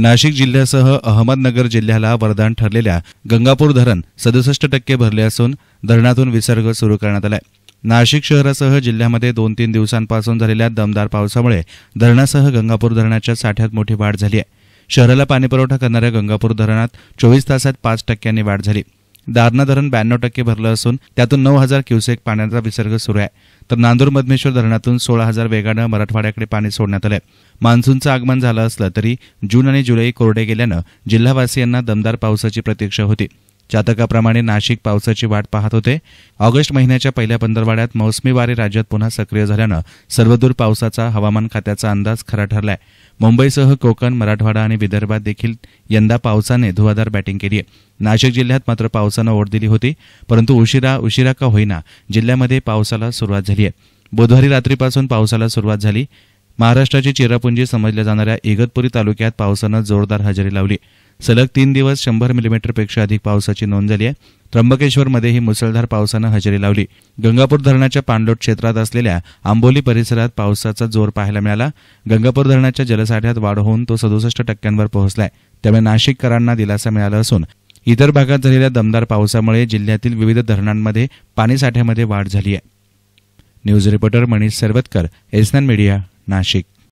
नाशिक जिल्ह्यासह अहमदनगर जिल्ह्याला वरदान ठरलेल्या गंगापूर धरण सदुसष्ट टक्के भरले असून धरणातून विसर्ग सुरू करण्यात आलाय नाशिक शहरासह जिल्ह्यामध्ये दोन तीन दिवसांपासून झालेल्या दमदार पावसामुळे धरणासह गंगापूर धरणाच्या साठ्यात मोठी वाढ झाली आहे शहराला पाणीपुरवठा करणाऱ्या गंगापूर धरणात चोवीस तासात पाच टक्क्यांनी वाढ झाली दारणा धरण ब्याण्णव टक्के भरलं असून त्यातून नऊ हजार क्युसेक पाण्याचा विसर्ग सुरू आहे तर नांदूर मधमेश्वर धरणातून सोळा हजार वेगानं मराठवाड्याकडे पाणी सोडण्यात आलं मान्सूनचं आगमन झालं असलं तरी जून आणि जुलै कोरडे गेल्यानं जिल्हावासियांना दमदार पावसाची प्रतीक्षा होती जातकाप्रमाणे नाशिक पावसाची वाट पाहत होते ऑगस्ट महिन्याच्या पहिल्या पंधरवाड्यात मौसमी वारे राज्यात पुन्हा सक्रिय झाल्यानं सर्वदूर पावसाचा हवामान खात्याचा अंदाज खरा ठरलाय मुंबईसह कोकण मराठवाडा आणि विदर्भात देखील यंदा पावसाने धुवाधार बॅटिंग केली आहे नाशिक जिल्ह्यात मात्र पावसानं ओढ दिली होती परंतु उशिरा उशिरा का होईना जिल्ह्यामध्ये पावसाला सुरुवात झाली आहे बुधवारी रात्रीपासून पावसाला सुरुवात झाली महाराष्ट्राची चिरापुंजी समजल्या जाणाऱ्या इगतपुरी तालुक्यात पावसानं जोरदार हजेरी लावली सलग तीन दिवस शंभर मिलीमीटरपेक्षा अधिक पावसाची नोंद झाली आहे ही मुसळधार पावसानं हजेरी लावली गंगापूर धरणाच्या पाणलोट क्षेत्रात असलेल्या आंबोली परिसरात पावसाचा जोर पाहायला मिळाला गंगापूर धरणाच्या जलसाठ्यात वाढ होऊन तो सदुसष्ट टक्क्यांवर पोहोचलाय त्यामुळे नाशिककरांना दिलासा मिळाला असून इतर भागात झालेल्या दमदार पावसामुळे जिल्ह्यातील विविध धरणांमध्ये पाणीसाठ्यामध्ये वाढ झाली आहे न्यूज रिपोर्टर मनीष सरवतकर एसन मीडिया नाशिक